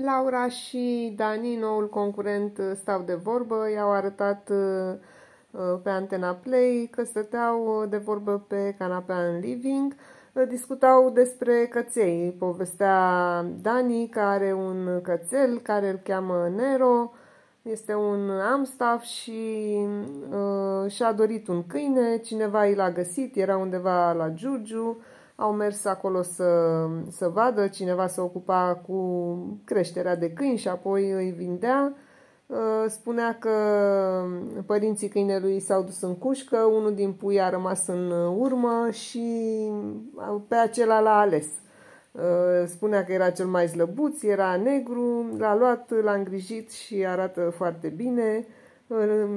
Laura și Dani, noul concurent, uh, stau de vorbă. I-au arătat uh, uh, pe Antena Play că stăteau de vorbă pe canapea în living. Discutau despre căței. Povestea Dani care are un cățel care îl cheamă Nero. Este un amstaff și uh, și-a dorit un câine, cineva i l-a găsit, era undeva la Giurgiu, au mers acolo să, să vadă, cineva se ocupa cu creșterea de câini și apoi îi vindea. Uh, spunea că părinții câinelui s-au dus în cușcă, unul din pui a rămas în urmă și pe acela l-a ales. Uh, spunea că era cel mai slăbuț, era negru, l-a luat, l-a îngrijit și arată foarte bine îl,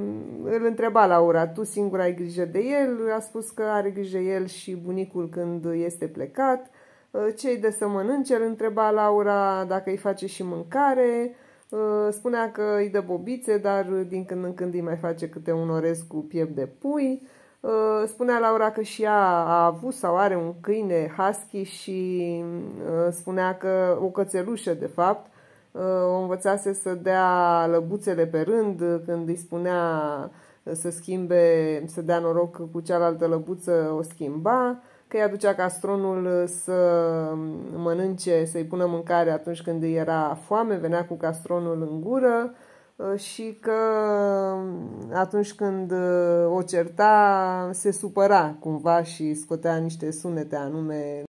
îl întreba Laura, tu singura ai grijă de el? A spus că are grijă el și bunicul când este plecat. Ă, cei de să mănânce, îl întreba Laura dacă îi face și mâncare. Ă, spunea că îi dă bobițe, dar din când în când îi mai face câte un orez cu piept de pui. Ă, spunea Laura că și ea a avut sau are un câine husky și spunea că o cățelușă, de fapt, Uh, o învățase să dea lăbuțele pe rând uh, când îi spunea uh, să schimbe, să dea noroc cu cealaltă lăbuță, o schimba, că îi aducea castronul să mănânce, să-i pună mâncare atunci când îi era foame, venea cu castronul în gură și că um, atunci când o certa se supăra cumva și scotea niște sunete anume